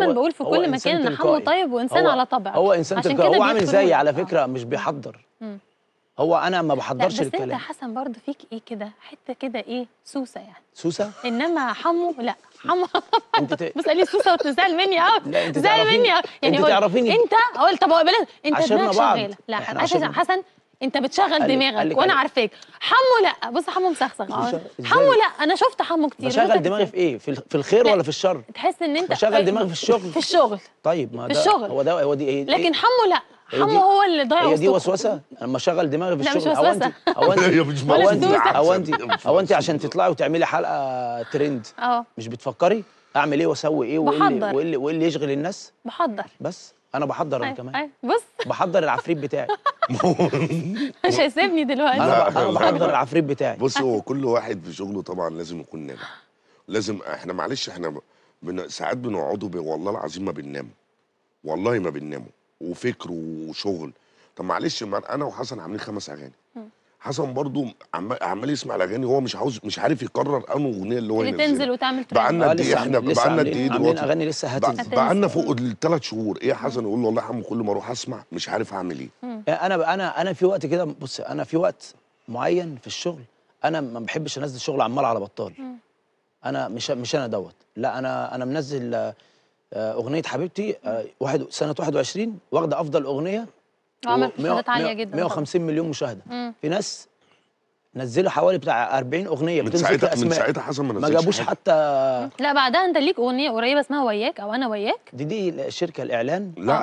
دايما بقول في كل مكان ان حمو طيب وانسان على طبعه هو انسان تلقائي هو عامل زيي على آه. فكره مش بيحضر مم. هو انا ما بحضرش الكلام بس انت حسن برضه فيك ايه كده حته كده ايه سوسه يعني سوسه انما حمو لا حمو انت بس قال لي سوسه وتزعل مني قوي آه. تزعل مني آه. يعني انت تعرفيني انت قلت طب بلاش انت دماغك شغاله لا حسن انت بتشغل دماغك وانا عارفاك حمو لا بص حمو مسخسخ آه. حمو لا انا شفت حمو كتير بشغل دماغي في ايه في الخير ولا في الشر تحس ان انت بشغل إيه؟ دماغي في الشغل في الشغل طيب ما ده في الشغل هو ده هو دي إيه لكن حمو لا حمو هو اللي ضيع هي دي وسوسه لما اشغل دماغي في الشغل او انت او انت او انت او انت عشان تطلعي وتعملي حلقه ترند اه. مش بتفكري اعمل ايه واسوي ايه وايه اللي يشغل الناس بحضر بس انا بحضر انا أيوة، كمان أيوة، بص بحضر العفريت بتاعي مش هيسيبني دلوقتي انا بحضر العفريت بتاعي بص هو كل واحد في شغله طبعا لازم يكون ناجح لازم احنا معلش احنا بن... ساعات بنقعدوا والله العظيم ما بننام والله ما بنناموا وفكر وشغل طب معلش انا وحسن عاملين خمس اغاني حسن برضو عمال يسمع الاغاني وهو مش عاوز مش عارف يقرر انه اغنيه اللي هو اللي تنزل وتعمل بقى لنا قد ايه آه، احنا بقى لنا قد ايه دلوقتي اغاني لسه هتنزل بقى لنا فوق الثلاث شهور ايه حسن يقول له والله يا عم كل ما اروح اسمع مش عارف اعمل ايه آه، انا انا انا في وقت كده بص انا في وقت معين في الشغل انا ما بحبش انزل شغل عمال على بطال انا مش مش انا دوت لا انا انا منزل آه، اغنيه حبيبتي واحد سنه 21 واخده افضل اغنيه وعمل مشاهدات عاليه جدا 150 مليون مشاهده مم. في ناس نزلوا حوالي بتاع 40 اغنيه من ساعتها من ساعتها حسن ما ما جابوش حتى لا بعدها انت ليك اغنيه قريبه اسمها وياك او انا وياك دي دي شركه الاعلان لا